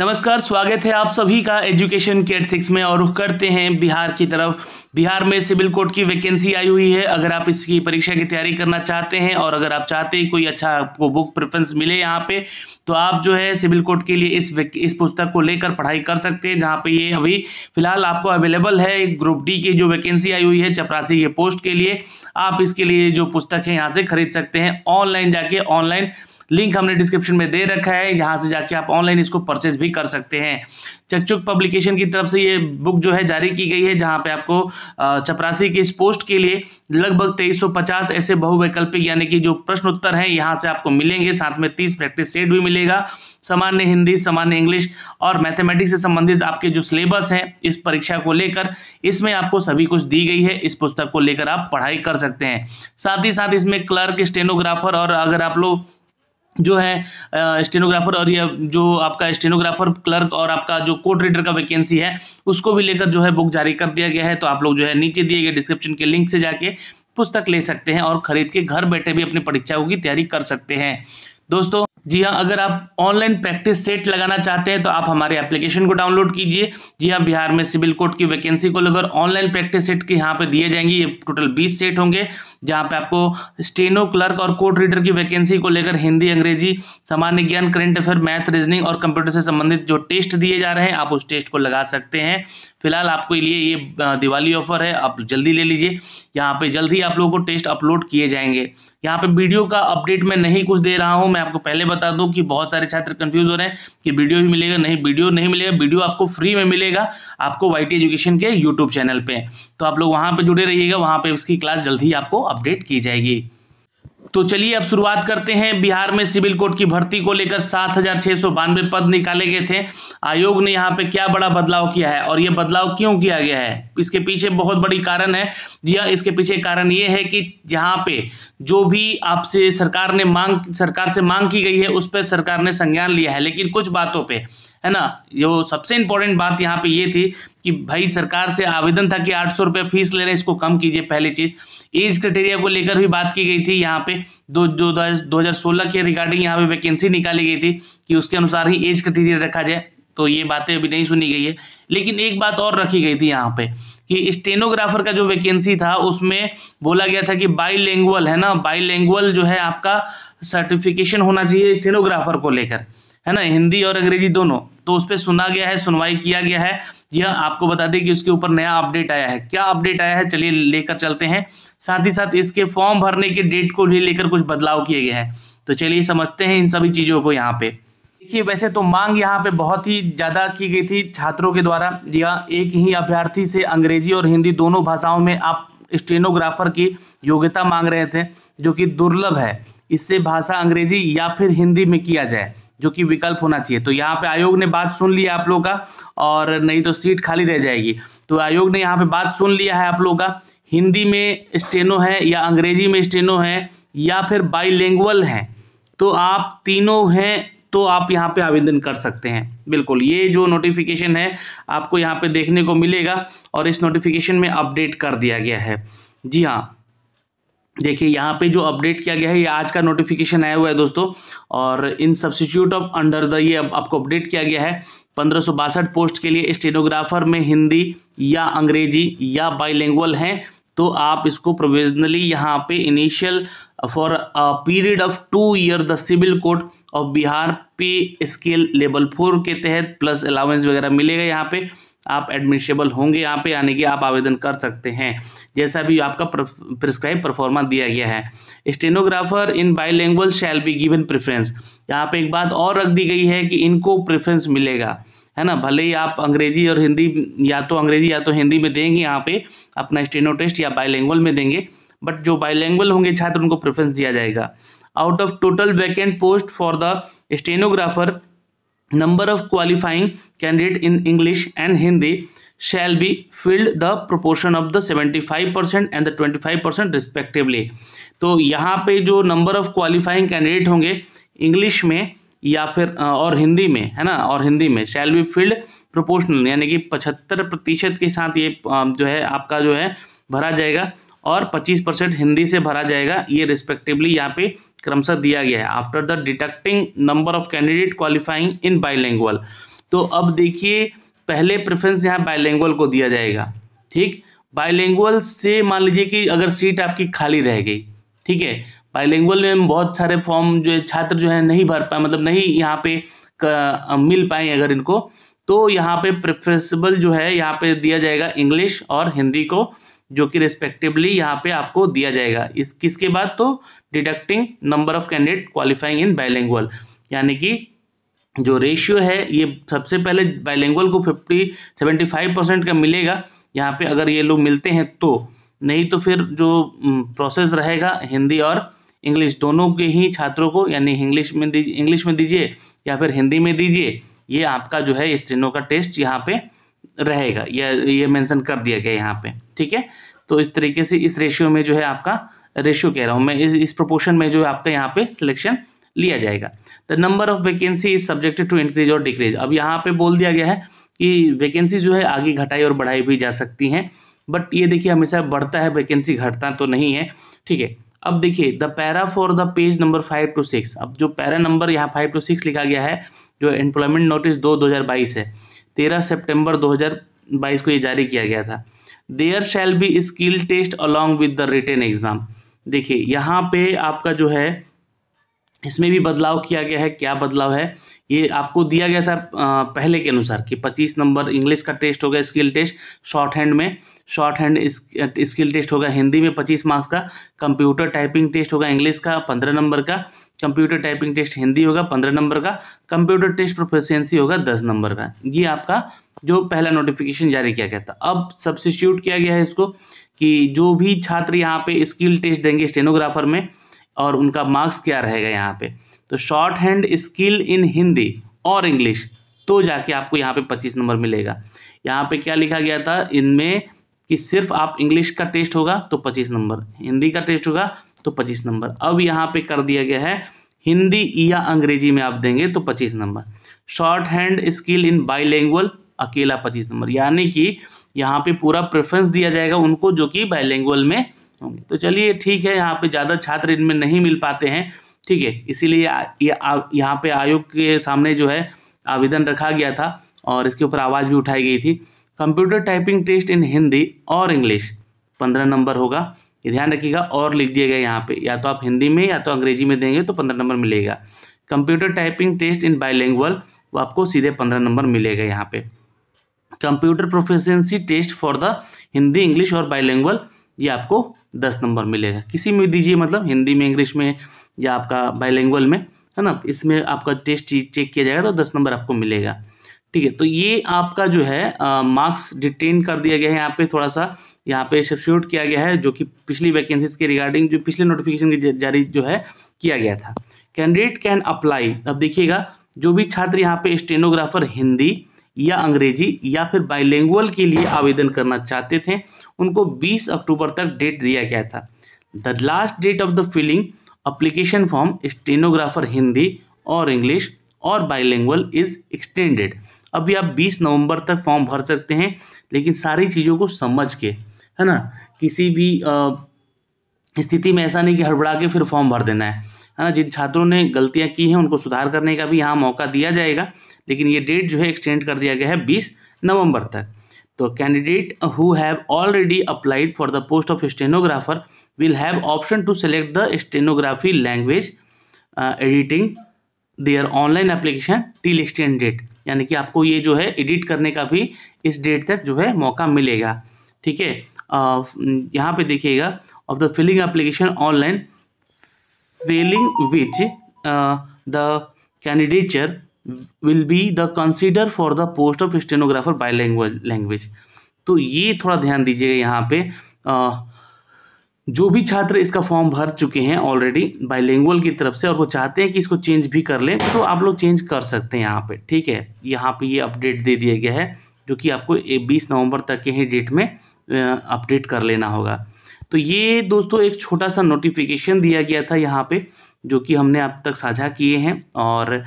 नमस्कार स्वागत है आप सभी का एजुकेशन केट सिक्स में और रुख करते हैं बिहार की तरफ बिहार में सिविल कोर्ट की वैकेंसी आई हुई है अगर आप इसकी परीक्षा की तैयारी करना चाहते हैं और अगर आप चाहते हैं कोई अच्छा आपको बुक प्रेफरेंस मिले यहाँ पे तो आप जो है सिविल कोर्ट के लिए इस इस पुस्तक को लेकर पढ़ाई कर सकते हैं जहाँ पे ये अभी फिलहाल आपको अवेलेबल है ग्रुप डी की जो वैकेंसी आई हुई है चपरासी के पोस्ट के लिए आप इसके लिए जो पुस्तक है यहाँ से खरीद सकते हैं ऑनलाइन जाके ऑनलाइन लिंक हमने डिस्क्रिप्शन में दे रखा है यहाँ से जाके आप ऑनलाइन इसको परचेज भी कर सकते हैं चकचुक पब्लिकेशन की तरफ से ये बुक जो है जारी की गई है जहाँ पे आपको चपरासी की इस पोस्ट के लिए लगभग 2350 ऐसे बहुवैकल्पिक यानी कि जो प्रश्न उत्तर हैं यहाँ से आपको मिलेंगे साथ में 30 प्रैक्टिस सेट भी मिलेगा सामान्य हिंदी सामान्य इंग्लिश और मैथमेटिक्स से संबंधित आपके जो सिलेबस हैं इस परीक्षा को लेकर इसमें आपको सभी कुछ दी गई है इस पुस्तक को लेकर आप पढ़ाई कर सकते हैं साथ ही साथ इसमें क्लर्क स्टेनोग्राफर और अगर आप लोग जो है स्टेनोग्राफर और यह जो आपका स्टेनोग्राफर क्लर्क और आपका जो कोर्ट रीडर का वैकेंसी है उसको भी लेकर जो है बुक जारी कर दिया गया है तो आप लोग जो है नीचे दिए गए डिस्क्रिप्शन के लिंक से जाके पुस्तक ले सकते हैं और खरीद के घर बैठे भी अपनी परीक्षाओं की तैयारी कर सकते हैं दोस्तों जी हाँ अगर आप ऑनलाइन प्रैक्टिस सेट लगाना चाहते हैं तो आप हमारे एप्लीकेशन को डाउनलोड कीजिए जी हाँ बिहार में सिविल कोर्ट की वैकेंसी को लेकर ऑनलाइन प्रैक्टिस सेट के यहाँ पे दिए जाएंगे ये टोटल 20 सेट होंगे जहाँ पे आपको स्टेनो क्लर्क और कोर्ट रीडर की वैकेंसी को लेकर हिंदी अंग्रेजी सामान्य ज्ञान करेंट अफेयर मैथ रीजनिंग और कंप्यूटर से संबंधित जो टेस्ट दिए जा रहे हैं आप उस टेस्ट को लगा सकते हैं फिलहाल आपके लिए ये दिवाली ऑफर है आप जल्दी ले लीजिए यहाँ पर जल्द ही आप लोगों को टेस्ट अपलोड किए जाएंगे यहाँ पे वीडियो का अपडेट मैं नहीं कुछ दे रहा हूँ मैं आपको पहले बता दूँ कि बहुत सारे छात्र कन्फ्यूज हो रहे हैं कि वीडियो ही मिलेगा नहीं वीडियो नहीं मिलेगा वीडियो आपको फ्री में मिलेगा आपको वाई एजुकेशन के यूट्यूब चैनल पर तो आप लोग वहाँ पर जुड़े रहिएगा वहाँ पर इसकी क्लास जल्द ही आपको अपडेट की जाएगी तो चलिए अब शुरुआत करते हैं बिहार में सिविल कोर्ट की भर्ती को लेकर सात हजार छह सौ बानवे पद निकाले गए थे आयोग ने यहाँ पे क्या बड़ा बदलाव किया है और ये बदलाव क्यों किया गया है इसके पीछे बहुत बड़ी कारण है या इसके पीछे कारण ये है कि जहाँ पे जो भी आपसे सरकार ने मांग सरकार से मांग की गई है उस पर सरकार ने संज्ञान लिया है लेकिन कुछ बातों पर है ना जो सबसे इंपॉर्टेंट बात यहाँ पे ये थी कि भाई सरकार से आवेदन था कि आठ सौ रुपये फीस ले रहे हैं इसको कम कीजिए पहली चीज़ एज क्राइटेरिया को लेकर भी बात की गई थी यहाँ पे दो दो दो हज़ार सोलह के रिगार्डिंग यहाँ पे वैकेंसी निकाली गई थी कि उसके अनुसार ही एज क्राइटेरिया रखा जाए तो ये बातें अभी नहीं सुनी गई है लेकिन एक बात और रखी गई थी यहाँ पे कि स्टेनोग्राफर का जो वैकेंसी था उसमें बोला गया था कि बाई है ना बाई जो है आपका सर्टिफिकेशन होना चाहिए स्टेनोग्राफर को लेकर है ना हिंदी और अंग्रेजी दोनों तो उस पर सुना गया है सुनवाई किया गया है यह आपको बता दें कि उसके ऊपर नया अपडेट आया है क्या अपडेट आया है चलिए लेकर चलते हैं साथ ही साथ इसके फॉर्म भरने के डेट को भी लेकर कुछ बदलाव किए गए हैं तो चलिए समझते हैं इन सभी चीज़ों को यहाँ पे देखिए वैसे तो मांग यहाँ पे बहुत ही ज़्यादा की गई थी छात्रों के द्वारा या एक ही अभ्यर्थी से अंग्रेजी और हिंदी दोनों भाषाओं में आप स्टेनोग्राफर की योग्यता मांग रहे थे जो कि दुर्लभ है इससे भाषा अंग्रेजी या फिर हिंदी में किया जाए जो कि विकल्प होना चाहिए तो यहाँ पे आयोग ने बात सुन लिया आप लोग का और नहीं तो सीट खाली रह जाएगी तो आयोग ने यहाँ पे बात सुन लिया है आप लोग का हिंदी में स्टेनो है या अंग्रेजी में स्टेनो है या फिर बाईलैंग्वल है तो आप तीनों हैं तो आप यहाँ पे आवेदन कर सकते हैं बिल्कुल ये जो नोटिफिकेशन है आपको यहाँ पे देखने को मिलेगा और इस नोटिफिकेशन में अपडेट कर दिया गया है जी हाँ देखिए यहाँ पे जो अपडेट किया गया है ये आज का नोटिफिकेशन आया हुआ है दोस्तों और in substitute of under the ये अब आपको अपडेट किया गया है पंद्रह पोस्ट के लिए स्टेनोग्राफर में हिंदी या अंग्रेजी या बाईलैंग्वल हैं तो आप इसको प्रोविजनली यहाँ पे initial for a period of two year the civil code of Bihar pay scale level four के तहत प्लस अलाउंस वगैरह मिलेगा यहाँ पे आप एडमिशेबल होंगे यहाँ पे यानी कि आप आवेदन कर सकते हैं जैसा भी आपका प्रिस्क्राइब परफॉर्मा दिया गया है stenographer in bilingual shall be given preference यहाँ पे एक बात और रख दी गई है कि इनको प्रेफरेंस मिलेगा है ना भले ही आप अंग्रेजी और हिंदी या तो अंग्रेजी या तो हिंदी में देंगे यहाँ पे अपना स्टेनो टेस्ट या बाईलैंग्वेज में देंगे बट जो बाईलैंग्वेज होंगे छात्र उनको प्रेफरेंस दिया जाएगा out of total vacant post for the stenographer number of qualifying candidate in english and hindi shall be filled the proportion of the 75% and the 25% respectively तो यहाँ पे जो number of qualifying candidate होंगे english में या फिर और हिंदी में है ना और हिंदी में शैल बी फील्ड प्रोपोर्शनल यानी कि पचहत्तर प्रतिशत के साथ ये जो है आपका जो है भरा जाएगा और 25 परसेंट हिंदी से भरा जाएगा ये रिस्पेक्टिवली यहाँ पे क्रमशः दिया गया है after the detecting number of candidate qualifying in bilingual तो अब देखिए पहले प्रेफरेंस यहाँ बायलैंग्वल को दिया जाएगा ठीक बायलैंग्वल से मान लीजिए कि अगर सीट आपकी खाली रह गई ठीक है बाइलैंग्वल में बहुत सारे फॉर्म जो है छात्र जो है नहीं भर पाए मतलब नहीं यहाँ पे मिल पाए अगर इनको तो यहाँ पे प्रेफरेंसबल जो है यहाँ पे दिया जाएगा इंग्लिश और हिंदी को जो कि रिस्पेक्टिवली यहाँ पे आपको दिया जाएगा इस किसके बाद तो deducting number of candidate qualifying in bilingual यानी कि जो रेशियो है ये सबसे पहले बाइलिंगुअल को फिफ्टी सेवेंटी फाइव परसेंट का मिलेगा यहाँ पे अगर ये लोग मिलते हैं तो नहीं तो फिर जो प्रोसेस रहेगा हिंदी और इंग्लिश दोनों के ही छात्रों को यानी इंग्लिश में इंग्लिश में दीजिए या फिर हिंदी में दीजिए ये आपका जो है इस तीनों का टेस्ट यहाँ पे रहेगा या ये मेंशन कर दिया गया यहाँ पे ठीक है तो इस तरीके से इस रेशियो में जो है आपका रेशियो कह रहा हूँ मैं इस, इस प्रोपोर्शन में जो है आपका यहाँ पे सिलेक्शन लिया जाएगा the number of vacancy is subjected to increase और डिक्रीज अब यहाँ पे बोल दिया गया है कि वैकेंसी जो है आगे घटाई और बढ़ाई भी जा सकती हैं बट ये देखिए हमेशा बढ़ता है वैकेंसी घटता तो नहीं है ठीक है अब देखिए the para for the page number five to six अब जो पैरा नंबर यहाँ फाइव टू सिक्स लिखा गया है जो एम्प्लॉयमेंट नोटिस दो दो हज़ार बाईस है तेरह सेप्टेम्बर दो बाईस को ये जारी किया गया था there shall be skill test along with the written exam देखिए यहाँ पे आपका जो है इसमें भी बदलाव किया गया है क्या बदलाव है ये आपको दिया गया था पहले के अनुसार कि 25 नंबर इंग्लिश का टेस्ट होगा स्किल टेस्ट शॉर्ट हैंड में शॉर्ट हैंड स्किल टेस्ट होगा हिंदी में 25 मार्क्स का कंप्यूटर टाइपिंग टेस्ट होगा इंग्लिश का 15 नंबर का कंप्यूटर टाइपिंग टेस्ट हिंदी होगा पंद्रह नंबर का कंप्यूटर टेस्ट प्रोफिशिएंसी होगा दस नंबर का ये आपका जो पहला नोटिफिकेशन जारी किया गया था अब सब्सिट्यूट किया गया है इसको कि जो भी छात्र यहाँ पे स्किल टेस्ट देंगे स्टेनोग्राफर में और उनका मार्क्स क्या रहेगा यहाँ पे तो shorthand skill in Hindi और इंग्लिश तो जाके आपको यहाँ पे पच्चीस नंबर मिलेगा यहाँ पे क्या लिखा गया था इनमें कि सिर्फ आप इंग्लिश का टेस्ट होगा तो पच्चीस नंबर हिंदी का टेस्ट होगा तो पच्चीस नंबर अब यहाँ पे कर दिया गया है हिंदी या अंग्रेजी में आप देंगे तो पच्चीस number shorthand skill in bilingual अकेला पच्चीस नंबर यानी कि यहाँ पे पूरा प्रेफरेंस दिया जाएगा उनको जो कि बाईलैंग्वल में होंगे तो चलिए ठीक है यहाँ पे ज़्यादा छात्र इनमें नहीं मिल पाते हैं ठीक है इसीलिए यहाँ पे आयोग के सामने जो है आवेदन रखा गया था और इसके ऊपर आवाज़ भी उठाई गई थी computer typing test in Hindi और इंग्लिश पंद्रह नंबर होगा ये ध्यान रखिएगा और लिख दिया गया यहाँ पे या तो आप हिंदी में या तो अंग्रेजी में देंगे तो पंद्रह नंबर मिलेगा computer typing test in bilingual वो आपको सीधे पंद्रह नंबर मिलेगा यहाँ पे computer proficiency test for the Hindi English और लैंग्वल ये आपको दस नंबर मिलेगा किसी में दीजिए मतलब हिंदी में इंग्लिश में या आपका बाइलैंग्वल में है ना इसमें आपका टेस्ट चेक किया जाएगा तो दस नंबर आपको मिलेगा ठीक है तो ये आपका जो है मार्क्स डिटेन कर दिया गया है यहाँ पे थोड़ा सा यहाँ पे सब्सिट्यूट किया गया है जो कि पिछली वैकेंसीज के रिगार्डिंग जो पिछले नोटिफिकेशन की जारी जो है किया गया था कैंडिडेट कैन अप्लाई अब देखिएगा जो भी छात्र यहाँ पे स्टेनोग्राफर हिंदी या अंग्रेजी या फिर बाइलेंगुअल के लिए आवेदन करना चाहते थे उनको 20 अक्टूबर तक डेट दिया गया था the last date of the filling application form stenographer Hindi और इंग्लिश और बाइलिंगुअल इज एक्सटेंडेड अभी आप 20 नवंबर तक फॉर्म भर सकते हैं लेकिन सारी चीज़ों को समझ के है ना किसी भी स्थिति में ऐसा नहीं कि हड़बड़ा के फिर फॉर्म भर देना है है ना जिन छात्रों ने गलतियां की हैं उनको सुधार करने का भी यहाँ मौका दिया जाएगा लेकिन ये डेट जो है एक्सटेंड कर दिया गया है बीस नवम्बर तक तो candidate who have already applied for the post of stenographer will have option to select the stenography language editing their online application till extend date यानी कि आपको ये जो है एडिट करने का भी इस डेट तक जो है मौका मिलेगा ठीक है यहाँ पे देखिएगा of the filling application online filling which the candidature will be the consider for the post of stenographer by language language तो ये थोड़ा ध्यान दीजिएगा यहाँ पे जो भी छात्र इसका फॉर्म भर चुके हैं ऑलरेडी बाइलिंगुअल की तरफ से और वो चाहते हैं कि इसको चेंज भी कर लें तो आप लोग चेंज कर सकते हैं यहाँ पे ठीक है यहाँ पे ये अपडेट दे दिया गया है जो कि आपको बीस नवंबर तक के ही डेट में अपडेट कर लेना होगा तो ये दोस्तों एक छोटा सा नोटिफिकेशन दिया गया था यहाँ पर जो कि हमने अब तक साझा किए हैं और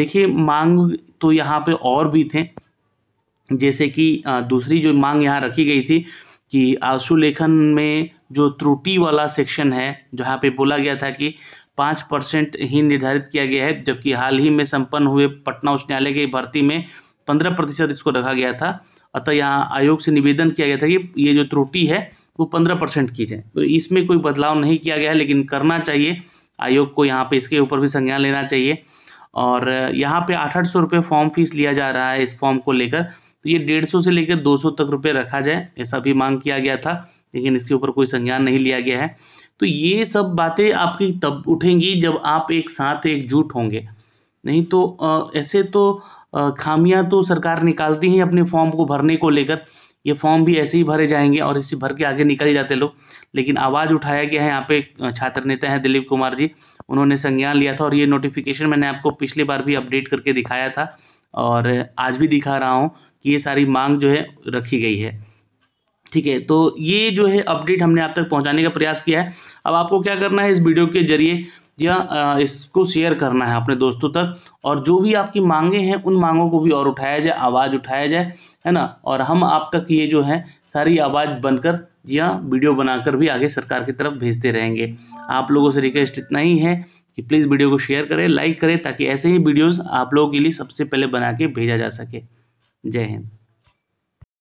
देखिए मांग तो यहाँ पर और भी थे जैसे कि दूसरी जो मांग यहाँ रखी गई थी कि आशु लेखन में जो त्रुटि वाला सेक्शन है जहाँ पे बोला गया था कि पाँच परसेंट ही निर्धारित किया गया है जबकि हाल ही में संपन्न हुए पटना उच्च न्यायालय की भर्ती में पंद्रह प्रतिशत इसको रखा गया था अतः यहाँ आयोग से निवेदन किया गया था कि ये जो त्रुटि है वो पंद्रह परसेंट की जाए तो इसमें कोई बदलाव नहीं किया गया है लेकिन करना चाहिए आयोग को यहाँ पर इसके ऊपर भी संज्ञान लेना चाहिए और यहाँ पे आठ आठ सौ रुपये फॉर्म फीस लिया जा रहा है इस फॉर्म को लेकर तो ये डेढ़ सौ से लेकर दो सौ तक रुपये रखा जाए ऐसा भी मांग किया गया था लेकिन इसके ऊपर कोई संज्ञान नहीं लिया गया है तो ये सब बातें आपकी तब उठेंगी जब आप एक साथ एकजुट होंगे नहीं तो ऐसे तो खामियां तो सरकार निकालती हैं अपने फॉर्म को भरने को लेकर ये फॉर्म भी ऐसे ही भरे जाएंगे और इसी भर के आगे निकल जाते लोग लेकिन आवाज़ उठाया गया है यहाँ पे छात्र नेता हैं दिलीप कुमार जी उन्होंने संज्ञान लिया था और ये नोटिफिकेशन मैंने आपको पिछली बार भी अपडेट करके दिखाया था और आज भी दिखा रहा हूँ कि ये सारी मांग जो है रखी गई है ठीक है तो ये जो है अपडेट हमने आप तक पहुंचाने का प्रयास किया है अब आपको क्या करना है इस वीडियो के जरिए या इसको शेयर करना है अपने दोस्तों तक और जो भी आपकी मांगे हैं उन मांगों को भी और उठाया जाए आवाज़ उठाया जाए है ना और हम आप तक ये जो है सारी आवाज़ बनकर या वीडियो बनाकर भी आगे सरकार की तरफ भेजते रहेंगे आप लोगों से रिक्वेस्ट इतना ही है कि प्लीज़ वीडियो को शेयर करें लाइक करें ताकि ऐसे ही वीडियोज़ आप लोगों के लिए सबसे पहले बना के भेजा जा सके जय हिंद